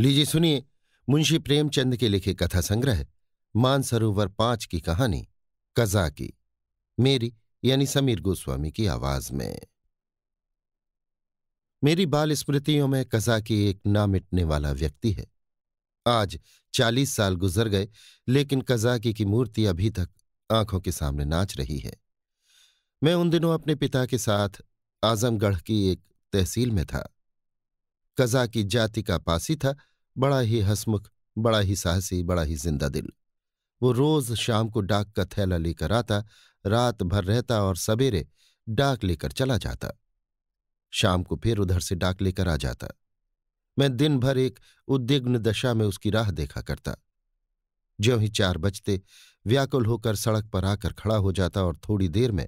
लीजिए सुनिए मुंशी प्रेमचंद के लिखे कथा संग्रह मानसरोवर पांच की कहानी कजा की मेरी यानी समीर गोस्वामी की आवाज में मेरी बाल स्मृतियों में कजा की एक ना मिटने वाला व्यक्ति है आज चालीस साल गुजर गए लेकिन कजाकी की मूर्ति अभी तक आंखों के सामने नाच रही है मैं उन दिनों अपने पिता के साथ आजमगढ़ की एक तहसील में था कजा की जाति का पासी था बड़ा ही हसमुख बड़ा ही साहसी बड़ा ही जिंदा दिल वो रोज शाम को डाक का थैला लेकर आता रात भर रहता और सवेरे डाक लेकर चला जाता शाम को फिर उधर से डाक लेकर आ जाता मैं दिन भर एक उद्विग्न दशा में उसकी राह देखा करता ज्यों ही चार बजते व्याकुल होकर सड़क पर आकर खड़ा हो जाता और थोड़ी देर में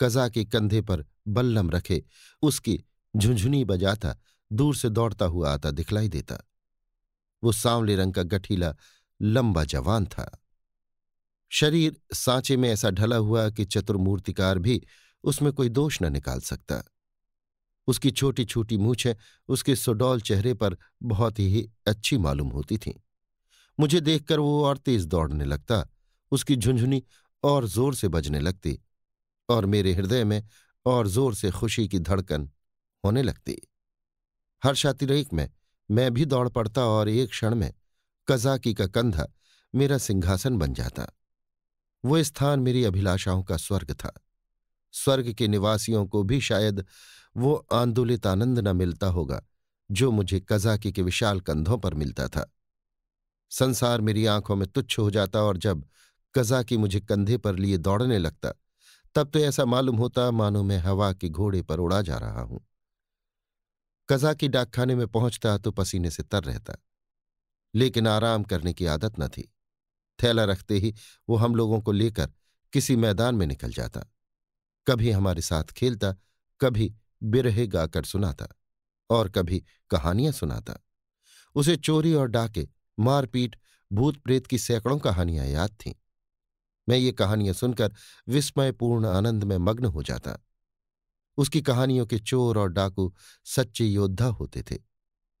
कजा के कंधे पर बल्लम रखे उसकी झुंझुनी बजाता दूर से दौड़ता हुआ आता दिखलाई देता वो सांवले रंग का गठीला लंबा जवान था शरीर सांचे में ऐसा ढला हुआ कि चतुर्मूर्तिकार भी उसमें कोई दोष न निकाल सकता उसकी छोटी छोटी मूछें उसके सुडौल चेहरे पर बहुत ही अच्छी मालूम होती थीं मुझे देखकर वो और तेज दौड़ने लगता उसकी झुंझुनी और जोर से बजने लगती और मेरे हृदय में और जोर से खुशी की धड़कन होने लगती हर्षातिरेक में मैं भी दौड़ पड़ता और एक क्षण में कजाकी का कंधा मेरा सिंहासन बन जाता वो स्थान मेरी अभिलाषाओं का स्वर्ग था स्वर्ग के निवासियों को भी शायद वो आंदोलित आनंद न मिलता होगा जो मुझे कजाकी के विशाल कंधों पर मिलता था संसार मेरी आंखों में तुच्छ हो जाता और जब कजाकी मुझे कंधे पर लिए दौड़ने लगता तब तो ऐसा मालूम होता मानो मैं हवा के घोड़े पर उड़ा जा रहा हूं कजा की डाकखाने में पहुंचता तो पसीने से तर रहता लेकिन आराम करने की आदत न थी थैला रखते ही वो हम लोगों को लेकर किसी मैदान में निकल जाता कभी हमारे साथ खेलता कभी बिरहे गाकर सुनाता और कभी कहानियां सुनाता उसे चोरी और डाके मारपीट भूत प्रेत की सैकड़ों कहानियां याद थीं मैं ये कहानियां सुनकर विस्मयपूर्ण आनंद में मग्न हो जाता उसकी कहानियों के चोर और डाकू सच्चे योद्धा होते थे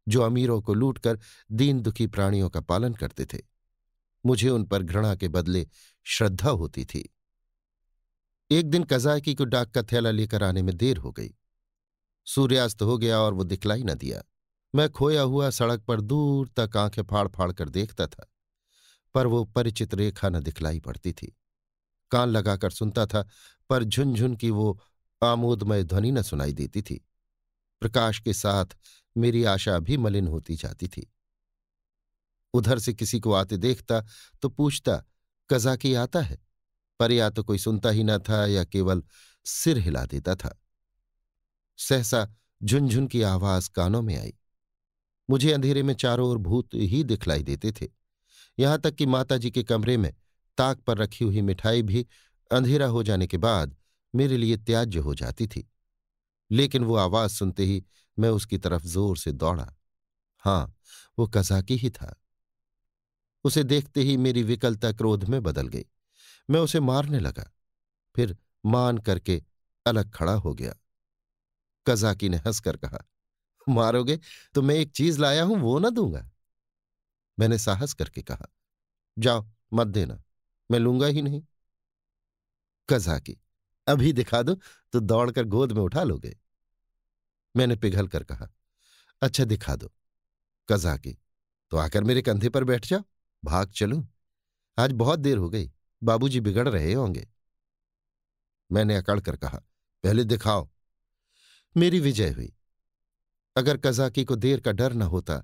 जो अमीरों को लूटकर दीन दुखी प्राणियों का पालन करते थे मुझे उन पर घृणा के बदले श्रद्धा होती थी एक दिन कजायकी को डाक का थैला लेकर आने में देर हो गई सूर्यास्त हो गया और वो दिखलाई न दिया मैं खोया हुआ सड़क पर दूर तक आंखें फाड़ फाड़ कर देखता था पर वो परिचित रेखा न दिखलाई पड़ती थी कान लगाकर सुनता था पर झुनझुन की वो आमोदमय ध्वनि न सुनाई देती थी प्रकाश के साथ मेरी आशा भी मलिन होती जाती थी उधर से किसी को आते देखता तो पूछता की आता है पर या तो कोई सुनता ही न था या केवल सिर हिला देता था सहसा झुनझुन की आवाज कानों में आई मुझे अंधेरे में चारों ओर भूत ही दिखलाई देते थे यहां तक कि माताजी के कमरे में ताक पर रखी हुई मिठाई भी अंधेरा हो जाने के बाद मेरे लिए त्याज्य हो जाती थी लेकिन वो आवाज सुनते ही मैं उसकी तरफ जोर से दौड़ा हाँ वो कजाकी ही था उसे देखते ही मेरी विकलता क्रोध में बदल गई मैं उसे मारने लगा फिर मान करके अलग खड़ा हो गया कजाकी ने हंसकर कहा मारोगे तो मैं एक चीज लाया हूं वो ना दूंगा मैंने साहस करके कहा जाओ मत देना मैं लूंगा ही नहीं कजाकी अभी दिखा दो तो दौड़कर गोद में उठा लोगे मैंने पिघल कर कहा अच्छा दिखा दो कजा की तो आकर मेरे कंधे पर बैठ जाओ भाग चलूं आज बहुत देर हो गई बाबूजी बिगड़ रहे होंगे मैंने अकड़ कर कहा पहले दिखाओ मेरी विजय हुई अगर कजाकी को देर का डर न होता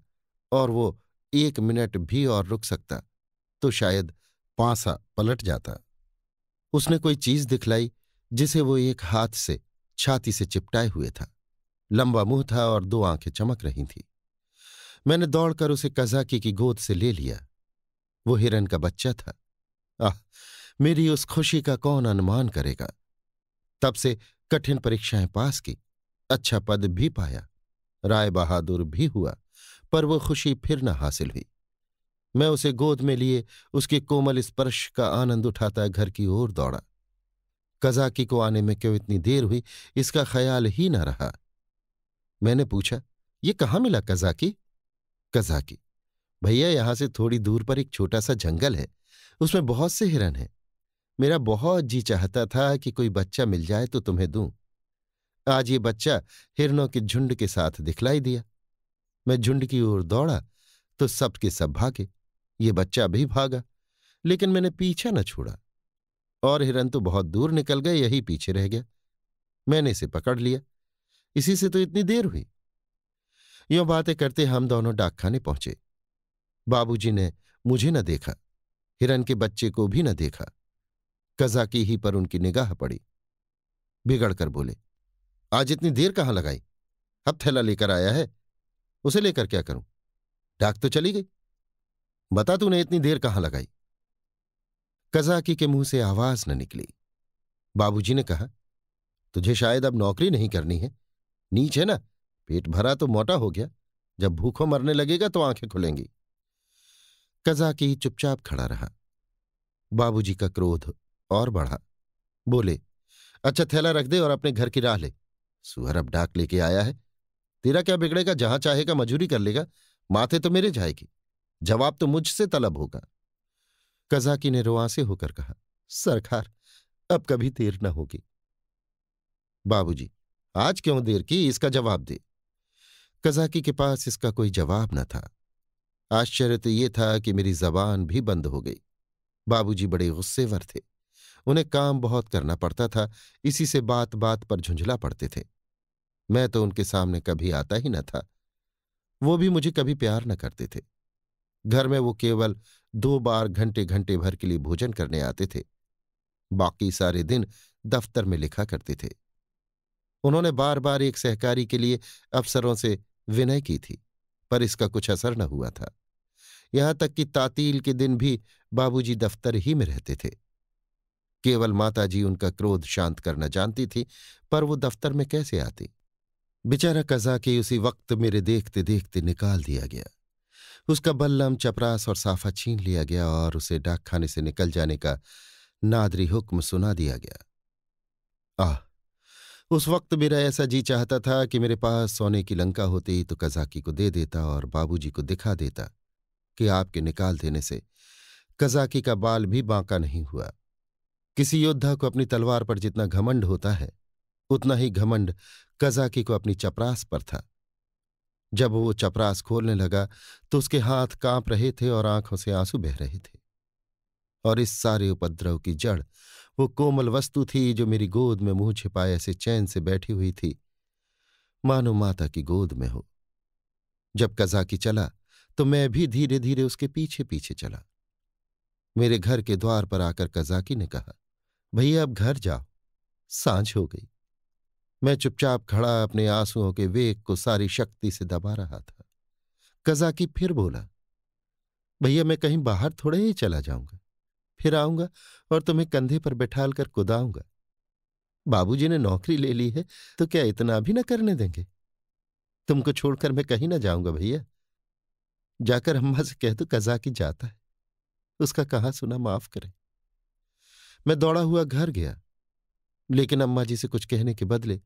और वो एक मिनट भी और रुक सकता तो शायद पांसा पलट जाता उसने कोई चीज दिखलाई जिसे वो एक हाथ से छाती से चिपटाए हुए था लंबा मुंह था और दो आंखें चमक रही थीं मैंने दौड़कर उसे कजाकी की गोद से ले लिया वो हिरन का बच्चा था आह मेरी उस खुशी का कौन अनुमान करेगा तब से कठिन परीक्षाएं पास की अच्छा पद भी पाया राय बहादुर भी हुआ पर वो खुशी फिर न हासिल हुई मैं उसे गोद में लिए उसके कोमल स्पर्श का आनंद उठाता घर की ओर दौड़ा कजाकी को आने में क्यों इतनी देर हुई इसका ख्याल ही ना रहा मैंने पूछा ये कहाँ मिला कजाकी कजाकी भैया यहां से थोड़ी दूर पर एक छोटा सा जंगल है उसमें बहुत से हिरन हैं मेरा बहुत जी चाहता था कि कोई बच्चा मिल जाए तो तुम्हें दूं आज ये बच्चा हिरनों के झुंड के साथ दिखलाई दिया मैं झुंड की ओर दौड़ा तो सब के सब भागे ये बच्चा भी भागा लेकिन मैंने पीछा न छोड़ा और हिरन तो बहुत दूर निकल गए यही पीछे रह गया मैंने इसे पकड़ लिया इसी से तो इतनी देर हुई यो बातें करते हम दोनों डाकखाने पहुंचे बाबूजी ने मुझे न देखा हिरन के बच्चे को भी न देखा कजाकी ही पर उनकी निगाह पड़ी बिगड़कर बोले आज इतनी देर कहां लगाई अब थैला लेकर आया है उसे लेकर क्या करूं डाक तो चली गई बता तूने इतनी देर कहां लगाई कजाकी के मुंह से आवाज न निकली बाबूजी ने कहा तुझे शायद अब नौकरी नहीं करनी है नीच है ना पेट भरा तो मोटा हो गया जब भूखों मरने लगेगा तो आंखें खुलेंगी कजाकी चुपचाप खड़ा रहा बाबूजी का क्रोध और बढ़ा बोले अच्छा थैला रख दे और अपने घर की राह ले सुहर अब डाक लेके आया है तेरा क्या बिगड़ेगा जहां चाहेगा मजूरी कर लेगा माथे तो मेरे जाएगी जवाब तो मुझसे तलब होगा कजाकी ने रुआसे होकर कहा सरकार अब कभी देर न होगी बाबूजी आज क्यों देर की इसका जवाब दे कजाकी के पास इसका कोई जवाब न था आश्चर्य तो ये था कि मेरी जबान भी बंद हो गई बाबूजी बड़े गुस्सेवर थे उन्हें काम बहुत करना पड़ता था इसी से बात बात पर झुंझला पड़ते थे मैं तो उनके सामने कभी आता ही न था वो भी मुझे कभी प्यार न करते थे घर में वो केवल दो बार घंटे घंटे भर के लिए भोजन करने आते थे बाकी सारे दिन दफ्तर में लिखा करते थे उन्होंने बार बार एक सहकारी के लिए अफसरों से विनय की थी पर इसका कुछ असर न हुआ था यहां तक कि तातील के दिन भी बाबूजी दफ्तर ही में रहते थे केवल माताजी उनका क्रोध शांत करना जानती थी पर वो दफ्तर में कैसे आती बेचारा कजा के उसी वक्त मेरे देखते देखते निकाल दिया गया उसका बल्लम चपरास और साफा छीन लिया गया और उसे डाक खाने से निकल जाने का नादरी हुक्म सुना दिया गया आह उस वक्त मेरा ऐसा जी चाहता था कि मेरे पास सोने की लंका होती तो कजाकी को दे देता और बाबूजी को दिखा देता कि आपके निकाल देने से कजाकी का बाल भी बांका नहीं हुआ किसी योद्धा को अपनी तलवार पर जितना घमंड होता है उतना ही घमंड कजाकी को अपनी चपरास पर था जब वो चपरास खोलने लगा तो उसके हाथ कांप रहे थे और आंखों से आंसू बह रहे थे और इस सारे उपद्रव की जड़ वो कोमल वस्तु थी जो मेरी गोद में मुंह छिपाए ऐसे चैन से बैठी हुई थी मानो माता की गोद में हो जब कजाकी चला तो मैं भी धीरे धीरे उसके पीछे पीछे चला मेरे घर के द्वार पर आकर कजाकी ने कहा भैया अब घर जाओ सांझ हो गई मैं चुपचाप खड़ा अपने आंसुओं के वेग को सारी शक्ति से दबा रहा था कजाकी फिर बोला भैया मैं कहीं बाहर थोड़े ही चला जाऊंगा फिर आऊंगा और तुम्हें कंधे पर बैठाल कर कुदाऊंगा बाबूजी ने नौकरी ले ली है तो क्या इतना भी ना करने देंगे तुमको छोड़कर मैं कहीं ना जाऊंगा भैया जाकर अम्मा से कह दो कजाकी जाता है उसका कहा सुना माफ करें मैं दौड़ा हुआ घर गया लेकिन अम्मा जी से कुछ कहने के बदले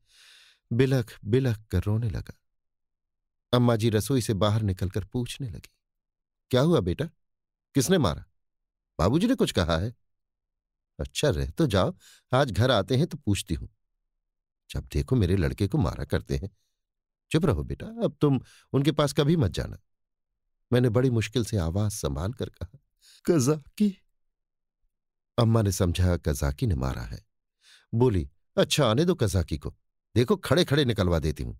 बिलख बिलख कर रोने लगा अम्मा जी रसोई से बाहर निकलकर पूछने लगी क्या हुआ बेटा किसने मारा बाबूजी ने कुछ कहा है अच्छा रह तो जाओ आज घर आते हैं तो पूछती हूं जब देखो मेरे लड़के को मारा करते हैं चुप रहो बेटा अब तुम उनके पास कभी मत जाना मैंने बड़ी मुश्किल से आवाज संभाल कर कहा कजाकी अम्मा ने समझा कजाकी ने मारा है बोली अच्छा आने दो कजाकी को देखो खड़े खड़े निकलवा देती हूं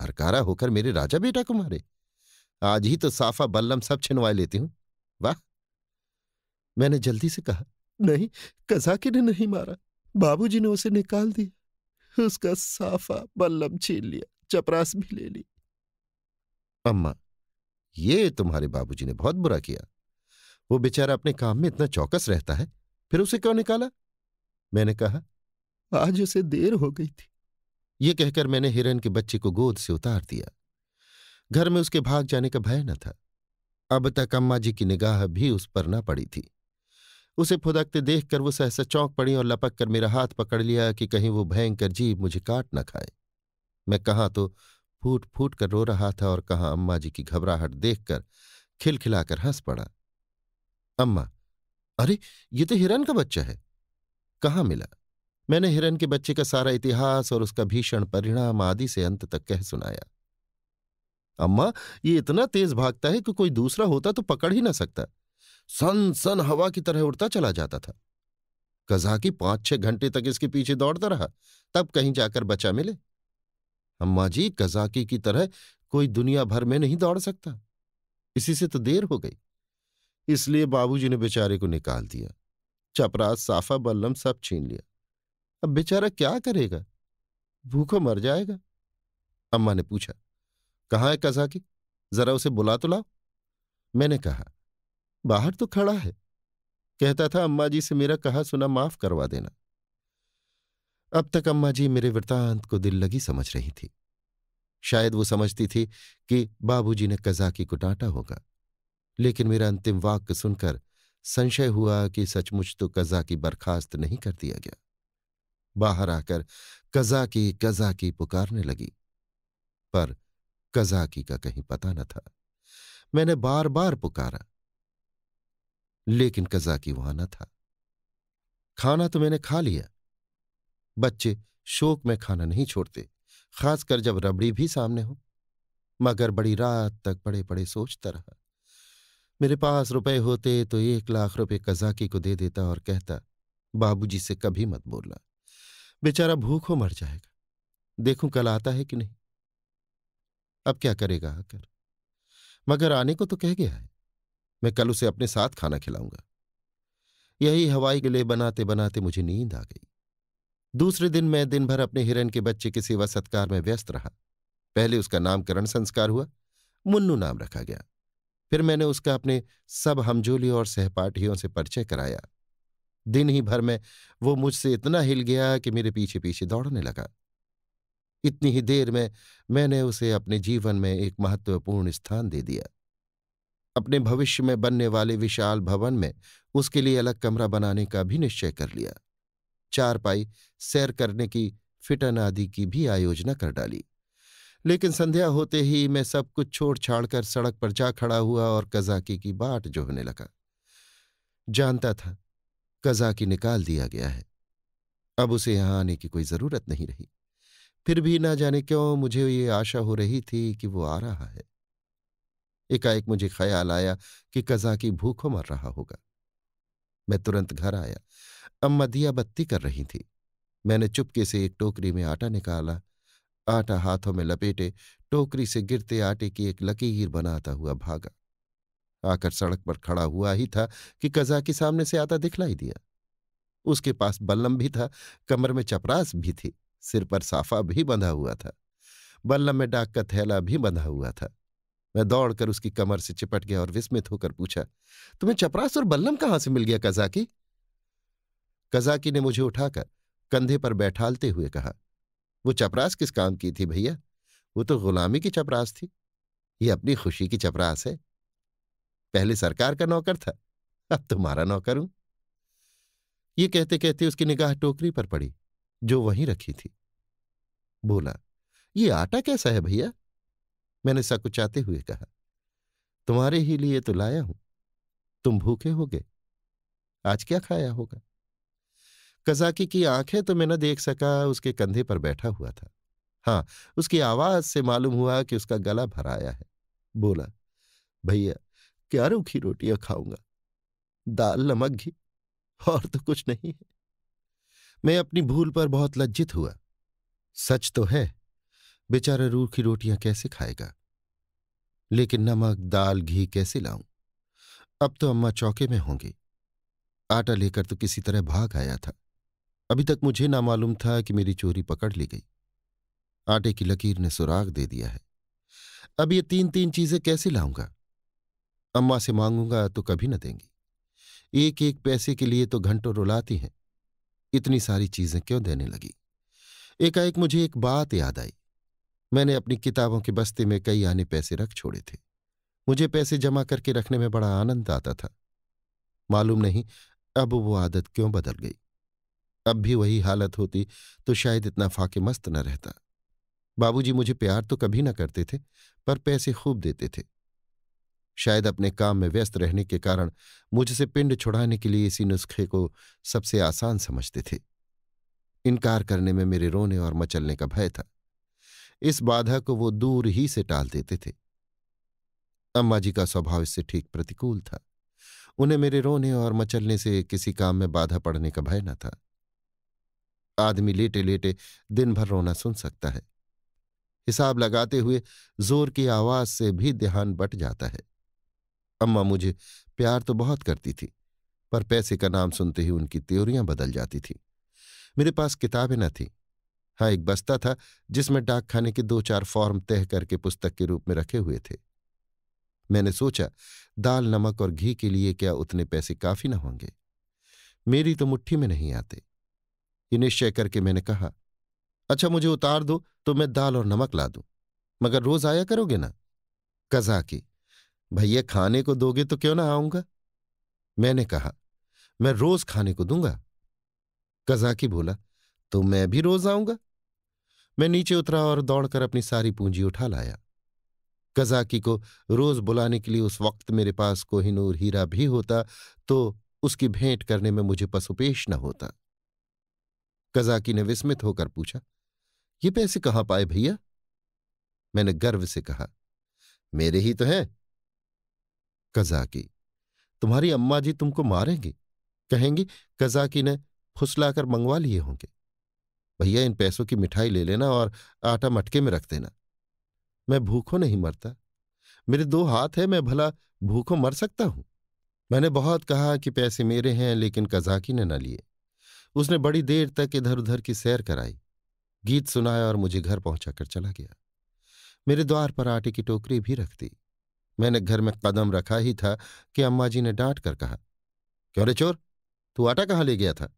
हरकारा होकर मेरे राजा बेटा को मारे आज ही तो साफा बल्लम सब छिनवा लेती हूं वाह मैंने जल्दी से कहा नहीं कजाकी ने नहीं मारा बाबूजी ने उसे निकाल दिया उसका साफा बल्लम छीन लिया चपरास भी ले ली अम्मा ये तुम्हारे बाबूजी ने बहुत बुरा किया वो बेचारा अपने काम में इतना चौकस रहता है फिर उसे क्यों निकाला मैंने कहा आज उसे देर हो गई थी ये कहकर मैंने हिरन के बच्चे को गोद से उतार दिया घर में उसके भाग जाने का भय न था अब तक अम्मा जी की निगाह भी उस पर न पड़ी थी उसे फुदकते देखकर वो सहसा चौंक पड़ी और लपक कर मेरा हाथ पकड़ लिया कि कहीं वो भयंकर जीव मुझे काट न खाए मैं कहाँ तो फूट फूट कर रो रहा था और कहाँ अम्मा जी की घबराहट देखकर खिलखिलाकर हंस पड़ा अम्मा अरे ये तो हिरन का बच्चा है कहाँ मिला मैंने हिरन के बच्चे का सारा इतिहास और उसका भीषण परिणाम आदि से अंत तक कह सुनाया अम्मा ये इतना तेज भागता है कि कोई दूसरा होता तो पकड़ ही ना सकता सन सन हवा की तरह उड़ता चला जाता था कजाकी पांच छह घंटे तक इसके पीछे दौड़ता रहा तब कहीं जाकर बचा मिले अम्मा जी कजाकी की तरह कोई दुनिया भर में नहीं दौड़ सकता इसी से तो देर हो गई इसलिए बाबूजी ने बेचारे को निकाल दिया चपरास साफा बल्लम सब छीन लिया अब बेचारा क्या करेगा भूखो मर जाएगा अम्मा ने पूछा कहाँ है कजाकी जरा उसे बुला तो लाओ मैंने कहा बाहर तो खड़ा है कहता था अम्मा जी से मेरा कहा सुना माफ करवा देना अब तक अम्मा जी मेरे वृतांत को दिल लगी समझ रही थी शायद वो समझती थी कि बाबूजी ने कजाकी को डांटा होगा लेकिन मेरा अंतिम वाक्य सुनकर संशय हुआ कि सचमुच तो कजा की बर्खास्त नहीं कर दिया गया बाहर आकर कजा की कजा की पुकारने लगी पर कजा की का कहीं पता न था मैंने बार बार पुकारा लेकिन कजा की वहां न था खाना तो मैंने खा लिया बच्चे शोक में खाना नहीं छोड़ते खासकर जब रबड़ी भी सामने हो मगर बड़ी रात तक पड़े पड़े सोचता रहा मेरे पास रुपए होते तो एक लाख रुपए कजाकी को दे देता और कहता बाबूजी से कभी मत बोलना बेचारा भूखों मर जाएगा देखूं कल आता है कि नहीं अब क्या करेगा आकर मगर आने को तो कह गया है मैं कल उसे अपने साथ खाना खिलाऊंगा यही हवाई गले बनाते बनाते मुझे नींद आ गई दूसरे दिन मैं दिन भर अपने हिरन के बच्चे के सेवा सत्कार में व्यस्त रहा पहले उसका नामकरण संस्कार हुआ मुन्नू नाम रखा गया फिर मैंने उसका अपने सब हमजोली और सहपाठियों से परिचय कराया दिन ही भर में वो मुझसे इतना हिल गया कि मेरे पीछे पीछे दौड़ने लगा इतनी ही देर में मैंने उसे अपने जीवन में एक महत्वपूर्ण स्थान दे दिया अपने भविष्य में बनने वाले विशाल भवन में उसके लिए अलग कमरा बनाने का भी निश्चय कर लिया चारपाई सैर करने की फिटन आदि की भी आयोजना कर डाली लेकिन संध्या होते ही मैं सब कुछ छोड़ छाड़ कर सड़क पर जा खड़ा हुआ और कजाकी की बाट जोहने लगा जानता था कजाकी निकाल दिया गया है अब उसे यहां आने की कोई जरूरत नहीं रही फिर भी ना जाने क्यों मुझे ये आशा हो रही थी कि वो आ रहा है एकाएक मुझे ख्याल आया कि कजाकी भूखों मर रहा होगा मैं तुरंत घर आया अम्मा दिया बत्ती कर रही थी मैंने चुपके से एक टोकरी में आटा निकाला आटा हाथों में लपेटे टोकरी से गिरते आटे की एक लकीर बनाता हुआ भागा आकर सड़क पर खड़ा हुआ ही था कि कजा के सामने से आता दिखलाई दिया उसके पास बल्लम भी था कमर में चपरास भी थी सिर पर साफा भी बंधा हुआ था बल्लम में डाक का थैला भी बंधा हुआ था मैं दौड़कर उसकी कमर से चिपट गया और विस्मित होकर पूछा तुम्हें चपरास और बल्लम कहां से मिल गया कजाकी कजाकी ने मुझे उठाकर कंधे पर बैठालते हुए कहा वो चपरास किस काम की थी भैया वो तो गुलामी की चपरास थी ये अपनी खुशी की चपरास है पहले सरकार का नौकर था अब तुम्हारा नौकर हूं ये कहते कहते उसकी निगाह टोकरी पर पड़ी जो वहीं रखी थी बोला ये आटा कैसा है भैया मैंने सकुचाते हुए कहा तुम्हारे ही लिए तो लाया हूं तुम भूखे हो गए आज क्या खाया होगा कजाकी की आंखें तो मैं न देख सका उसके कंधे पर बैठा हुआ था हाँ उसकी आवाज से मालूम हुआ कि उसका गला भराया है बोला भैया क्या रूखी रोटियां खाऊंगा दाल नमक घी और तो कुछ नहीं है मैं अपनी भूल पर बहुत लज्जित हुआ सच तो है बेचारा रूखी रोटियां कैसे खाएगा लेकिन नमक दाल घी कैसे लाऊं अब तो अम्मा चौके में होंगी आटा लेकर तो किसी तरह भाग आया था अभी तक मुझे ना मालूम था कि मेरी चोरी पकड़ ली गई आटे की लकीर ने सुराग दे दिया है अब ये तीन तीन चीजें कैसे लाऊंगा अम्मा से मांगूंगा तो कभी न देंगी एक एक पैसे के लिए तो घंटों रुलाती हैं इतनी सारी चीजें क्यों देने लगी एकाएक मुझे एक बात याद आई मैंने अपनी किताबों के बस्ते में कई आने पैसे रख छोड़े थे मुझे पैसे जमा करके रखने में बड़ा आनंद आता था मालूम नहीं अब वो आदत क्यों बदल गई अब भी वही हालत होती तो शायद इतना फाके मस्त न रहता बाबूजी मुझे प्यार तो कभी ना करते थे पर पैसे खूब देते थे शायद अपने काम में व्यस्त रहने के कारण मुझसे पिंड छुड़ाने के लिए इसी नुस्खे को सबसे आसान समझते थे इनकार करने में मेरे रोने और मचलने का भय था इस बाधा को वो दूर ही से टाल देते थे अम्मा जी का स्वभाव इससे ठीक प्रतिकूल था उन्हें मेरे रोने और मचलने से किसी काम में बाधा पड़ने का भय न था आदमी लेटे लेटे दिन भर रोना सुन सकता है हिसाब लगाते हुए जोर की आवाज से भी ध्यान बट जाता है अम्मा मुझे प्यार तो बहुत करती थी पर पैसे का नाम सुनते ही उनकी त्योरियां बदल जाती थी मेरे पास किताबें न थी हाँ एक बस्ता था जिसमें डाकखाने के दो चार फॉर्म तय करके पुस्तक के रूप में रखे हुए थे मैंने सोचा दाल नमक और घी के लिए क्या उतने पैसे काफी ना होंगे मेरी तो मुट्ठी में नहीं आते ये निश्चय करके मैंने कहा अच्छा मुझे उतार दो तो मैं दाल और नमक ला दूं मगर रोज आया करोगे ना कजा की भैया खाने को दोगे तो क्यों ना आऊंगा मैंने कहा मैं रोज खाने को दूंगा कजाकी बोला तो मैं भी रोज आऊंगा मैं नीचे उतरा और दौड़कर अपनी सारी पूंजी उठा लाया कजाकी को रोज बुलाने के लिए उस वक्त मेरे पास कोहिनूर हीरा भी होता तो उसकी भेंट करने में मुझे पशुपेश न होता कजाकी ने विस्मित होकर पूछा ये पैसे कहाँ पाए भैया मैंने गर्व से कहा मेरे ही तो हैं कजाकी तुम्हारी अम्मा जी तुमको मारेंगे कहेंगी कजाकी ने फुसलाकर मंगवा लिए होंगे भैया इन पैसों की मिठाई ले लेना और आटा मटके में रख देना मैं भूखों नहीं मरता मेरे दो हाथ है मैं भला भूखों मर सकता हूं मैंने बहुत कहा कि पैसे मेरे हैं लेकिन कजाकी ने न लिए उसने बड़ी देर तक इधर उधर की सैर कराई गीत सुनाया और मुझे घर पहुंचाकर चला गया मेरे द्वार पर आटे की टोकरी भी रख दी मैंने घर में कदम रखा ही था कि अम्मा जी ने डांट कर कहा क्यों रे चोर तू आटा कहाँ ले गया था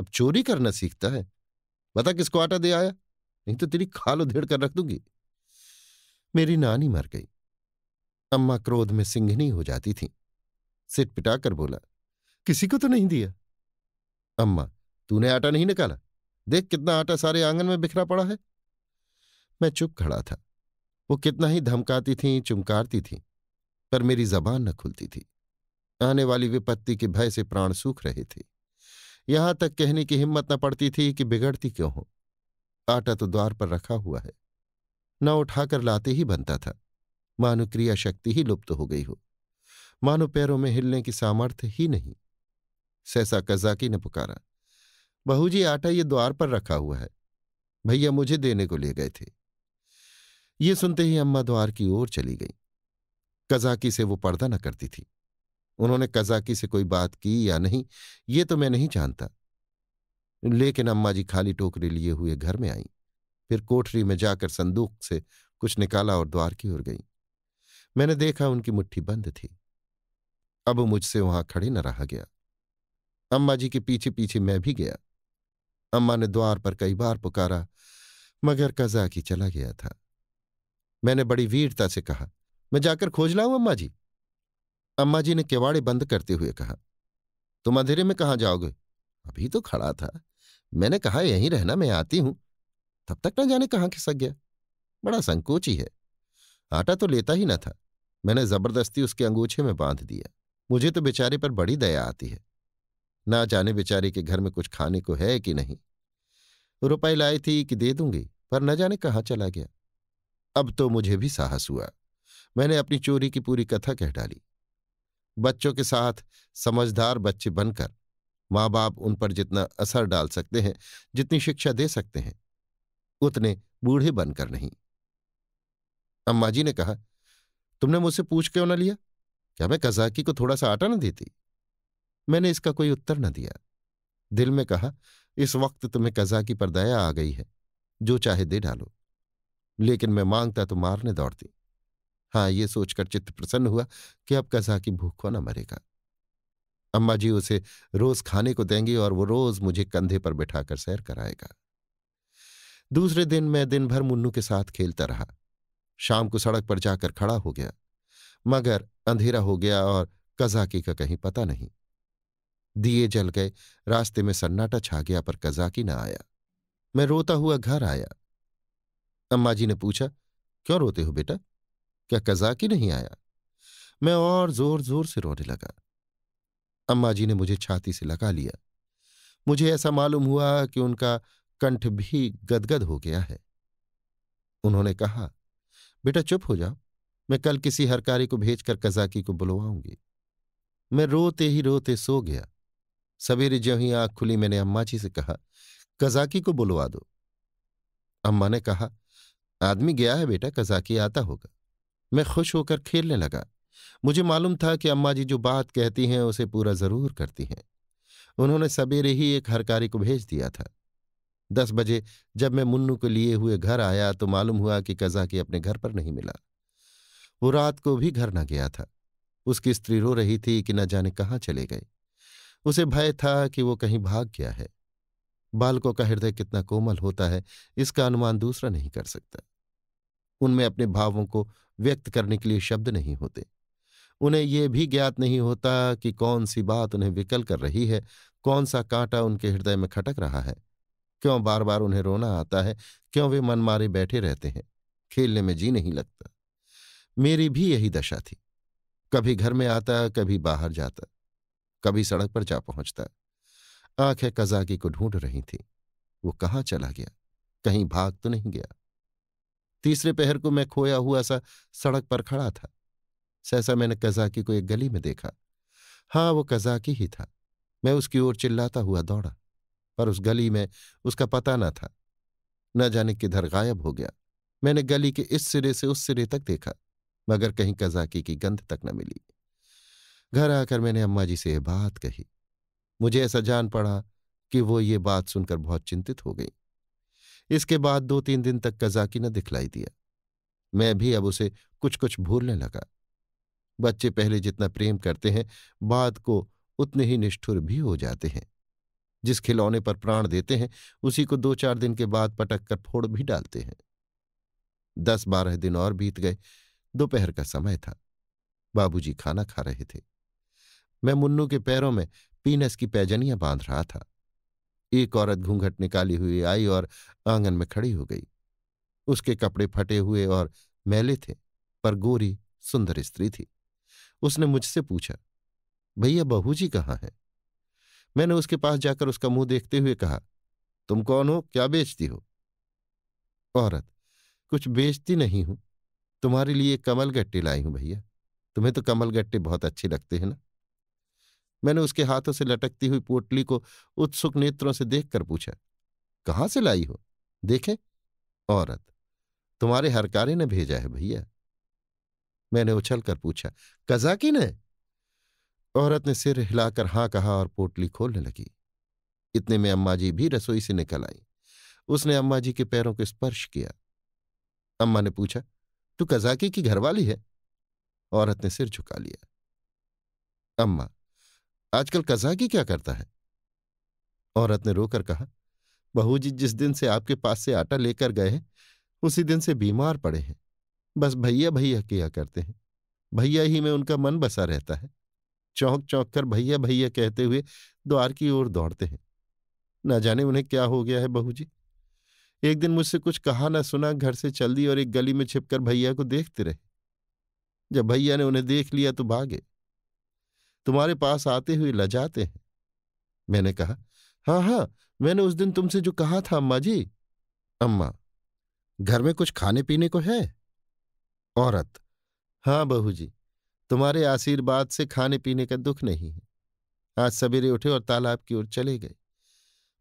अब चोरी करना सीखता है बता किसको आटा दे आया नहीं तो तेरी खाल उधेड़ कर रख दूंगी मेरी नानी मर गई अम्मा क्रोध में सिंघनी हो जाती थी सिट पिटाकर बोला किसी को तो नहीं दिया अम्मा तूने आटा नहीं निकाला देख कितना आटा सारे आंगन में बिखरा पड़ा है मैं चुप खड़ा था वो कितना ही धमकाती थी चुमकारती थी पर मेरी जबान न खुलती थी आने वाली विपत्ति के भय से प्राण सूख रहे थे यहां तक कहने की हिम्मत न पड़ती थी कि बिगड़ती क्यों हो आटा तो द्वार पर रखा हुआ है न उठाकर लाते ही बनता था मानो क्रिया शक्ति ही लुप्त हो गई हो मानो पैरों में हिलने की सामर्थ्य ही नहीं सहसा कजाकी ने पुकारा बहू जी आटा ये द्वार पर रखा हुआ है भैया मुझे देने को ले गए थे ये सुनते ही अम्मा द्वार की ओर चली गई कजाकी से वो पर्दा न करती थी उन्होंने कजाकी से कोई बात की या नहीं ये तो मैं नहीं जानता लेकिन अम्मा जी खाली टोकरी लिए हुए घर में आई फिर कोठरी में जाकर संदूक से कुछ निकाला और द्वार की ओर गई मैंने देखा उनकी मुट्ठी बंद थी अब मुझसे वहां खड़े न रहा गया अम्मा जी के पीछे पीछे मैं भी गया अम्मा ने द्वार पर कई बार पुकारा मगर कजा की चला गया था मैंने बड़ी वीरता से कहा मैं जाकर खोज लाऊं अम्मा जी अम्मा जी ने केवाड़े बंद करते हुए कहा तुम अंधेरे में कहाँ जाओगे अभी तो खड़ा था मैंने कहा यहीं रहना मैं आती हूं तब तक न जाने कहाँ खिसक गया बड़ा संकोच ही है आटा तो लेता ही न था मैंने जबरदस्ती उसके अंगूछे में बांध दिया मुझे तो बेचारे पर बड़ी दया आती है ना जाने बेचारे के घर में कुछ खाने को है कि नहीं रुपए लाई थी कि दे दूंगी पर न जाने कहाँ चला गया अब तो मुझे भी साहस हुआ मैंने अपनी चोरी की पूरी कथा कह डाली बच्चों के साथ समझदार बच्चे बनकर माँ बाप उन पर जितना असर डाल सकते हैं जितनी शिक्षा दे सकते हैं उतने बूढ़े बनकर नहीं अम्मा जी ने कहा तुमने मुझसे पूछ क्यों ना लिया क्या मैं कजाकी को थोड़ा सा आटा ना देती मैंने इसका कोई उत्तर न दिया दिल में कहा इस वक्त तुम्हें कजा की परदाया आ गई है जो चाहे दे डालो लेकिन मैं मांगता तो मारने दौड़ती हाँ ये सोचकर चित्त प्रसन्न हुआ कि अब कजा की भूखों न मरेगा अम्मा जी उसे रोज खाने को देंगी और वो रोज मुझे कंधे पर बिठाकर सैर कराएगा दूसरे दिन मैं दिन भर मुन्नू के साथ खेलता रहा शाम को सड़क पर जाकर खड़ा हो गया मगर अंधेरा हो गया और कजाकी का कहीं पता नहीं दिए जल गए रास्ते में सन्नाटा छा गया पर कजाकी न आया मैं रोता हुआ घर आया अम्मा जी ने पूछा क्यों रोते हो बेटा क्या कजाकी नहीं आया मैं और जोर जोर से रोने लगा अम्मा जी ने मुझे छाती से लगा लिया मुझे ऐसा मालूम हुआ कि उनका कंठ भी गदगद हो गया है उन्होंने कहा बेटा चुप हो जाओ मैं कल किसी हरकारी को भेजकर कजाकी को बुलवाऊंगी मैं रोते ही रोते सो गया सवेरे ज्यों ही आंख खुली मैंने अम्मा जी से कहा कजाकी को बुलवा दो अम्मा ने कहा आदमी गया है बेटा कजाकी आता होगा मैं खुश होकर खेलने लगा मुझे मालूम था कि अम्मा जी जो बात कहती हैं उसे पूरा जरूर करती हैं उन्होंने सवेरे ही एक हरकारी को भेज दिया था दस बजे जब मैं मुन्नू को लिए हुए घर आया तो मालूम हुआ कि कजाकी अपने घर पर नहीं मिला वो रात को भी घर न गया था उसकी स्त्री रो रही थी कि न जाने कहाँ चले गए उसे भय था कि वो कहीं भाग गया है बालकों का हृदय कितना कोमल होता है इसका अनुमान दूसरा नहीं कर सकता उनमें अपने भावों को व्यक्त करने के लिए शब्द नहीं होते उन्हें ये भी ज्ञात नहीं होता कि कौन सी बात उन्हें विकल कर रही है कौन सा कांटा उनके हृदय में खटक रहा है क्यों बार बार उन्हें रोना आता है क्यों वे मन मारे बैठे रहते हैं खेलने में जी नहीं लगता मेरी भी यही दशा थी कभी घर में आता कभी बाहर जाता कभी सड़क पर जा पहुंचता आंखें कजाकी को ढूंढ रही थी वो कहाँ चला गया कहीं भाग तो नहीं गया तीसरे पहर को मैं खोया हुआ सा सड़क पर खड़ा था सहसा मैंने कजाकी को एक गली में देखा हाँ वो कजाकी ही था मैं उसकी ओर चिल्लाता हुआ दौड़ा पर उस गली में उसका पता न था न जाने किधर गायब हो गया मैंने गली के इस सिरे से उस सिरे तक देखा मगर कहीं कजाकी की गंध तक न मिली घर आकर मैंने अम्मा जी से यह बात कही मुझे ऐसा जान पड़ा कि वो ये बात सुनकर बहुत चिंतित हो गई इसके बाद दो तीन दिन तक कजाकी न दिखलाई दिया मैं भी अब उसे कुछ कुछ भूलने लगा बच्चे पहले जितना प्रेम करते हैं बाद को उतने ही निष्ठुर भी हो जाते हैं जिस खिलौने पर प्राण देते हैं उसी को दो चार दिन के बाद पटक कर फोड़ भी डालते हैं दस बारह दिन और बीत गए दोपहर का समय था बाबूजी खाना खा रहे थे मैं मुन्नू के पैरों में पीनस की पैजनियां बांध रहा था एक औरत घूंघट निकाली हुई आई और आंगन में खड़ी हो गई उसके कपड़े फटे हुए और मैले थे पर गोरी सुंदर स्त्री थी उसने मुझसे पूछा भैया बहू जी कहाँ हैं मैंने उसके पास जाकर उसका मुंह देखते हुए कहा तुम कौन हो क्या बेचती हो औरत कुछ बेचती नहीं हूं तुम्हारे लिए कमल गट्टे लाई हूं भैया तुम्हें तो कमल गट्टे बहुत अच्छे लगते हैं ना मैंने उसके हाथों से लटकती हुई पोटली को उत्सुक नेत्रों से देखकर पूछा कहाँ से लाई हो देखे औरत तुम्हारे हरकारे ने भेजा है भैया मैंने उछल कर पूछा कजाकी ने औरत ने सिर हिलाकर हां कहा और पोटली खोलने लगी इतने में अम्मा जी भी रसोई से निकल आई उसने अम्मा जी के पैरों को स्पर्श किया अम्मा ने पूछा तू कजाकी की घरवाली है औरत ने सिर झुका लिया अम्मा आजकल कजाकी क्या करता है औरत ने रोकर कहा बहू जी जिस दिन से आपके पास से आटा लेकर गए हैं उसी दिन से बीमार पड़े हैं बस भैया भैया किया करते हैं भैया ही में उनका मन बसा रहता है चौंक चौंक कर भैया भैया कहते हुए द्वार की ओर दौड़ते हैं ना जाने उन्हें क्या हो गया है बहू जी एक दिन मुझसे कुछ कहा ना सुना घर से चल दी और एक गली में छिपकर भैया को देखते रहे जब भैया ने उन्हें देख लिया तो भागे तुम्हारे पास आते हुए लजाते हैं मैंने कहा हाँ हाँ मैंने उस दिन तुमसे जो कहा था अम्मा जी अम्मा घर में कुछ खाने पीने को है औरत हाँ बहू जी तुम्हारे आशीर्वाद से खाने पीने का दुख नहीं है आज सवेरे उठे और तालाब की ओर चले गए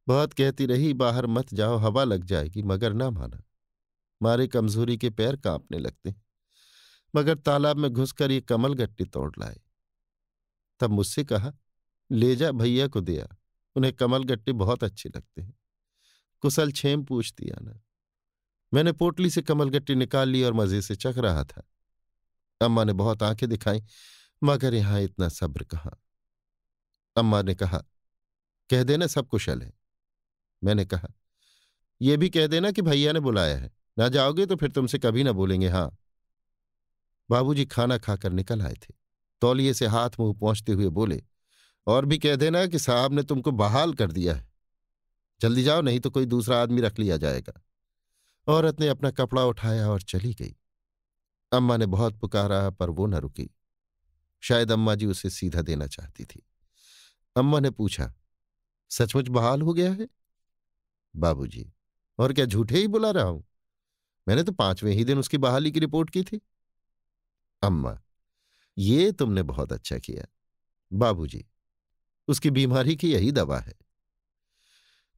बहुत कहती रही बाहर मत जाओ हवा लग जाएगी मगर ना माना मारे कमजोरी के पैर कांपने लगते मगर तालाब में घुसकर ये कमल गट्टी तोड़ लाए तब मुझसे कहा ले जा भैया को दिया उन्हें कमल गट्टे बहुत अच्छे लगते हैं कुशल छेम दिया ना मैंने पोटली से कमल गट्टी निकाल ली और मजे से चख रहा था अम्मा ने बहुत आंखें दिखाई मगर यहां इतना सब्र कहा अम्मा ने कहा कह देना सब कुशल है मैंने कहा यह भी कह देना कि भैया ने बुलाया है ना जाओगे तो फिर तुमसे कभी ना बोलेंगे हाँ बाबूजी खाना खाकर निकल आए थे तौलिए से हाथ मुंह पहुंचते हुए बोले और भी कह देना कि साहब ने तुमको बहाल कर दिया है जल्दी जाओ नहीं तो कोई दूसरा आदमी रख लिया जाएगा औरत ने अपना कपड़ा उठाया और चली गई अम्मा ने बहुत पुकारा पर वो न रुकी शायद अम्मा जी उसे सीधा देना चाहती थी अम्मा ने पूछा सचमुच बहाल हो गया है बाबूजी और क्या झूठे ही बुला रहा हूं मैंने तो पांचवें ही दिन उसकी बहाली की रिपोर्ट की थी अम्मा ये तुमने बहुत अच्छा किया बाबूजी उसकी बीमारी की यही दवा है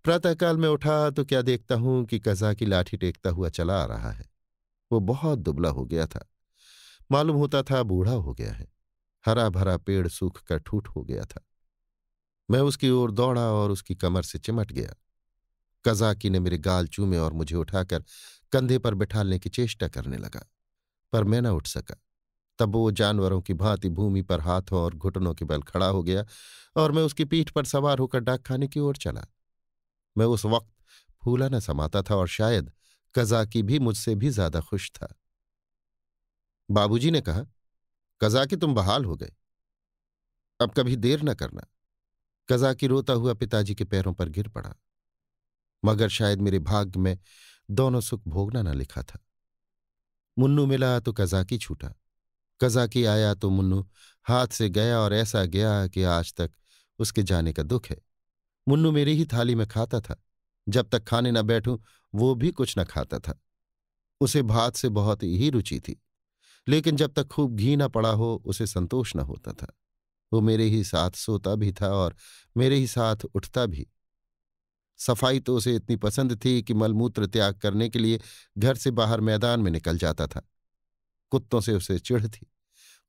प्रातःकाल में उठा तो क्या देखता हूं कि कजा की लाठी टेकता हुआ चला आ रहा है वो बहुत दुबला हो गया था मालूम होता था बूढ़ा हो गया है हरा भरा पेड़ सूख कर ठूठ हो गया था मैं उसकी ओर दौड़ा और उसकी कमर से चिमट गया कजाकी ने मेरे गाल चूमे और मुझे उठाकर कंधे पर बिठालने की चेष्टा करने लगा पर मैं न उठ सका तब वो जानवरों की भांति भूमि पर हाथों और घुटनों के बल खड़ा हो गया और मैं उसकी पीठ पर सवार होकर डाक खाने की ओर चला मैं उस वक्त फूला न समाता था और शायद कजाकी भी मुझसे भी ज्यादा खुश था बाबूजी ने कहा कजाकी तुम बहाल हो गए अब कभी देर न करना कजाकी रोता हुआ पिताजी के पैरों पर गिर पड़ा मगर शायद मेरे भाग्य में दोनों सुख भोगना न लिखा था मुन्नू मिला तो कजाकी छूटा कजाकी आया तो मुन्नू हाथ से गया और ऐसा गया कि आज तक उसके जाने का दुख है मुन्नू मेरी ही थाली में खाता था जब तक खाने न बैठूं वो भी कुछ न खाता था उसे भात से बहुत ही रुचि थी लेकिन जब तक खूब घी न पड़ा हो उसे संतोष न होता था वो मेरे ही साथ सोता भी था और मेरे ही साथ उठता भी सफाई तो उसे इतनी पसंद थी कि मलमूत्र त्याग करने के लिए घर से बाहर मैदान में निकल जाता था कुत्तों से उसे चिढ़ थी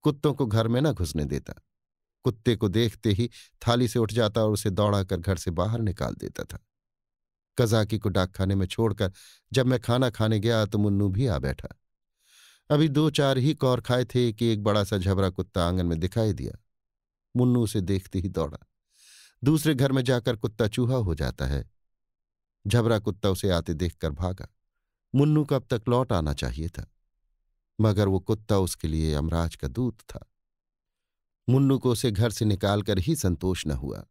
कुत्तों को घर में न घुसने देता कुत्ते को देखते ही थाली से उठ जाता और उसे दौड़ाकर घर से बाहर निकाल देता था कजाकी को डाकखाने में छोड़कर जब मैं खाना खाने गया तो मुन्नू भी आ बैठा अभी दो चार ही कौर खाए थे कि एक बड़ा सा झबरा कुत्ता आंगन में दिखाई दिया मुन्नू उसे देखते ही दौड़ा दूसरे घर में जाकर कुत्ता चूहा हो जाता है झबरा कुत्ता उसे आते देखकर भागा मुन्नू का अब तक लौट आना चाहिए था मगर वो कुत्ता उसके लिए अमराज का दूत था मुन्नू को उसे घर से निकालकर ही संतोष न हुआ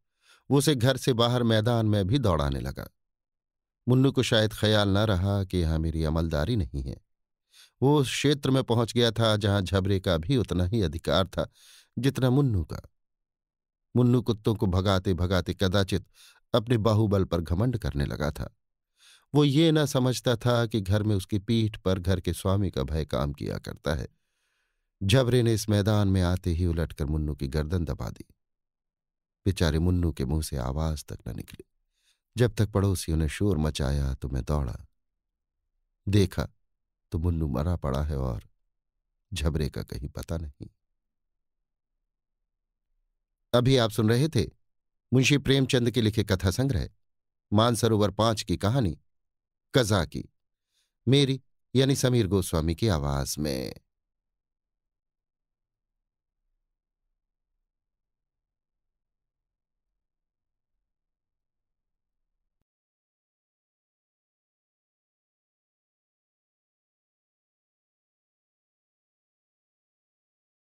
वो उसे घर से बाहर मैदान में भी दौड़ाने लगा मुन्नू को शायद ख्याल न रहा कि यहाँ मेरी अमलदारी नहीं है वो उस क्षेत्र में पहुंच गया था जहां झबरे का भी उतना ही अधिकार था जितना मुन्नू का मुन्नू कुत्तों को भगाते भगाते कदाचित अपने बाहुबल पर घमंड करने लगा था वो ये ना समझता था कि घर में उसकी पीठ पर घर के स्वामी का भय काम किया करता है जबरे ने इस मैदान में आते ही उलटकर मुन्नू की गर्दन दबा दी बेचारे मुन्नू के मुंह से आवाज तक न निकली जब तक पड़ोसियों ने शोर मचाया तो मैं दौड़ा देखा तो मुन्नू मरा पड़ा है और झबरे का कहीं पता नहीं अभी आप सुन रहे थे मुंशी प्रेमचंद के लिखे कथा संग्रह मानसरोवर पांच की कहानी कजा की मेरी यानी समीर गोस्वामी की आवाज में